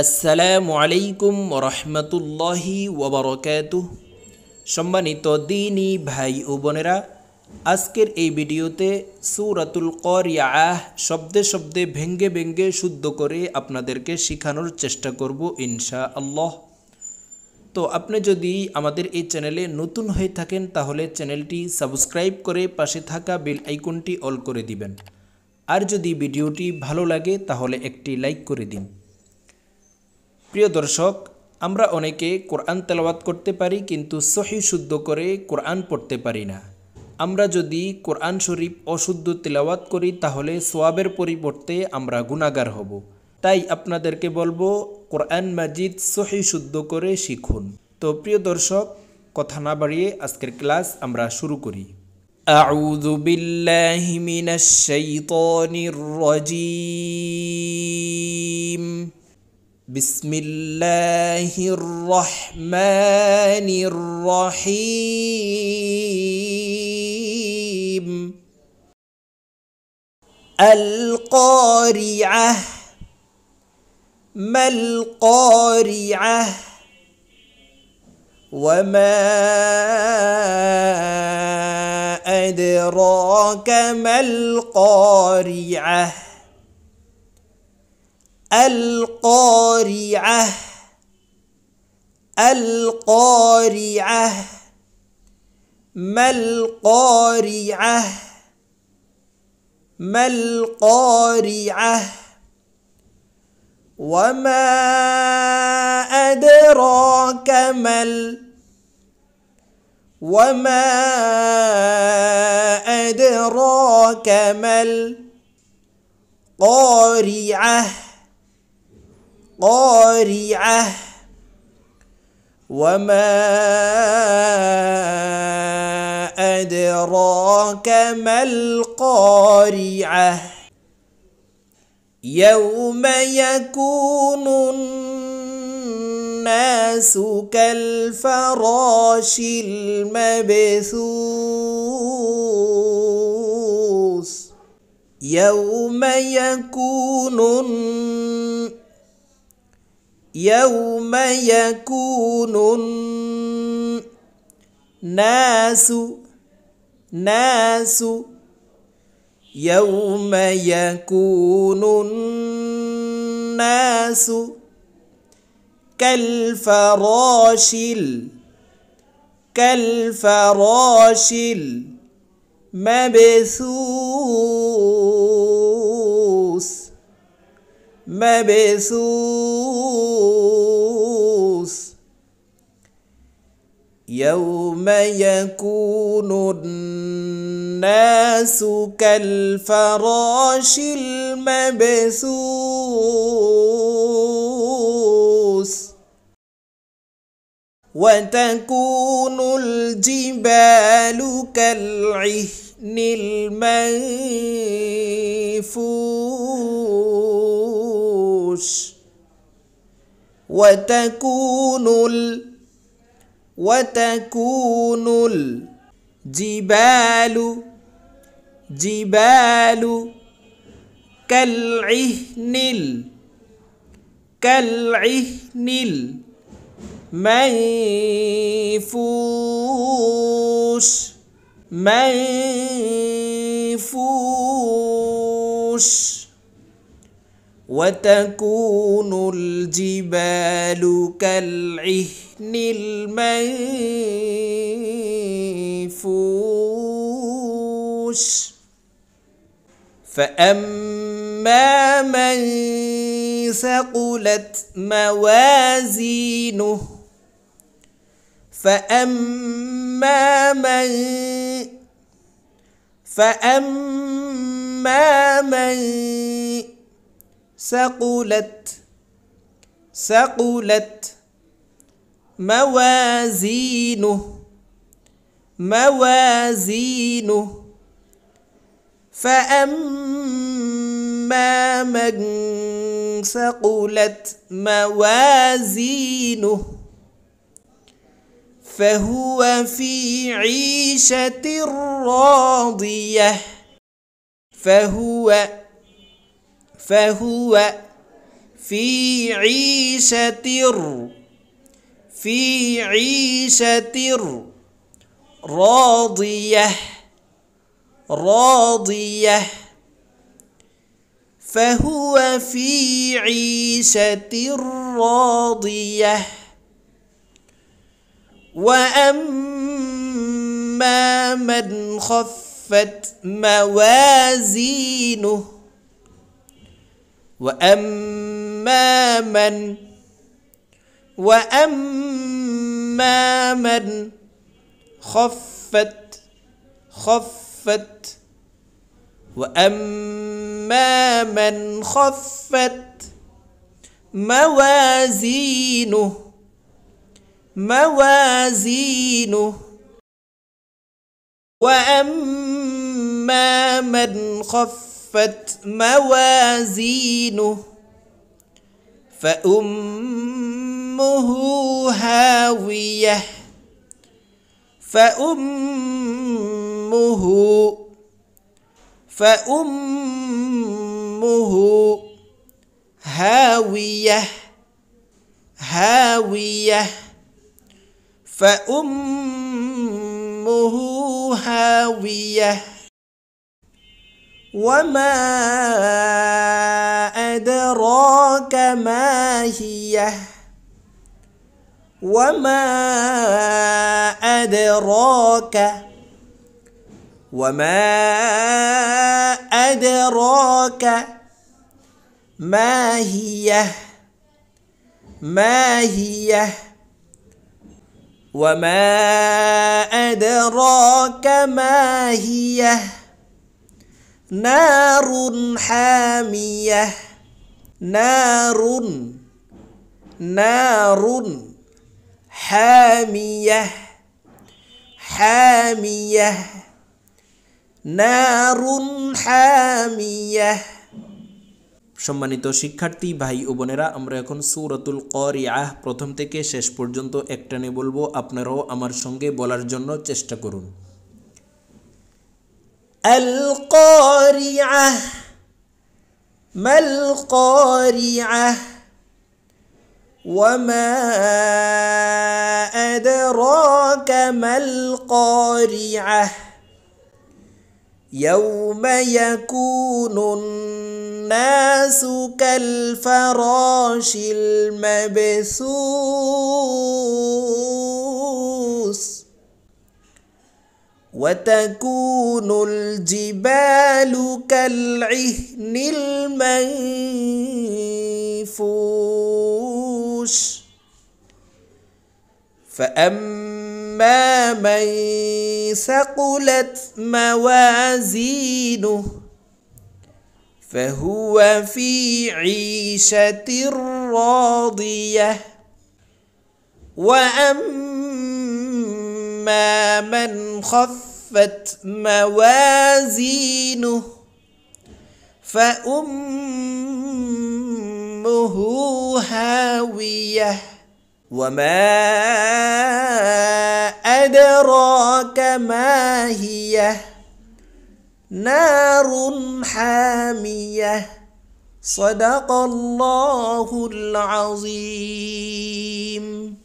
আসসালামু আলাইকুম রহমতুল্লাহি ওবরকাত সম্মানিত দিনী ভাই ও বোনেরা আজকের এই ভিডিওতে সুরাতুল আহ শব্দে শব্দে ভেঙ্গে ভেঙ্গে শুদ্ধ করে আপনাদেরকে শেখানোর চেষ্টা করব ইনশা আল্লাহ তো আপনি যদি আমাদের এই চ্যানেলে নতুন হয়ে থাকেন তাহলে চ্যানেলটি সাবস্ক্রাইব করে পাশে থাকা বেল আইকনটি অল করে দিবেন আর যদি ভিডিওটি ভালো লাগে তাহলে একটি লাইক করে দিন প্রিয় দর্শক আমরা অনেকে কোরআন তেলাওয়াত করতে পারি কিন্তু সহি শুদ্ধ করে কোরআন পড়তে পারি না আমরা যদি কোরআন শরীফ অশুদ্ধ তেলাওয়াত করি তাহলে সোয়াবের পরিবর্তে আমরা গুণাগার হব তাই আপনাদেরকে বলবো কোরআন মাজিদ সহি শুদ্ধ করে শিখুন তো প্রিয় দর্শক কথা না বাড়িয়ে আজকের ক্লাস আমরা শুরু করি أعوذ بالله من الشيطان الرجيم بسم الله الرحمن الرحيم القارعة ما القارعة وما أدراك ما القارعة القارعة القارعة ما القارعة ما القارعة وما أدراك ما وما أدراك ما القارعة القارعة وما أدراك ما القارعة يوم يكون الناس كالفراش المبثوث يوم يكون الناس يوم يكون الناس ناس يوم يكون الناس كالفراش كالفراش المبثوث مبسوس يوم يكون الناس كالفراش المبسوس وتكون الجبال كالعهن المنفوس العروش وتكون ال وتكون الجبال جبال كالعهن كالعهن المنفوش منفوس وتكون الجبال كالعهن المنفوش فاما من ثقلت موازينه فاما من فاما من ثقلت ثقلت موازينه موازينه فأما من ثقلت موازينه فهو في عيشة راضية فهو فهو في عيشة في عيشة راضية راضية فهو في عيشة راضية وأما من خفت موازينه واما من واما من خفت خفت واما من خفت موازينه موازينه واما من خفت خفت موازينه فأمه هاوية فأمه فأمه هاوية هاوية فأمه هاوية وما أدراك ما هي وما أدراك وما أدراك ما هي ما هي وما أدراك ما هي নারুন হামিয়াহ নারুন নারুন হামিয়াহ হামিয়াহ নারুন হামিয়াহ সম্মানিত শিক্ষার্থী ভাই ও বোনেরা আমরা এখন সুরতুল আহ প্রথম থেকে শেষ পর্যন্ত একটানে বলবো আপনারাও আমার সঙ্গে বলার জন্য চেষ্টা করুন القارعة ما القارعة وما أدراك ما القارعة يوم يكون الناس كالفراش المبثوث وتكون الجبال كالعهن المنفوش فاما من ثقلت موازينه فهو في عيشه راضيه واما من خف خفت موازينه فأمه هاوية وما أدراك ما هي نار حامية صدق الله العظيم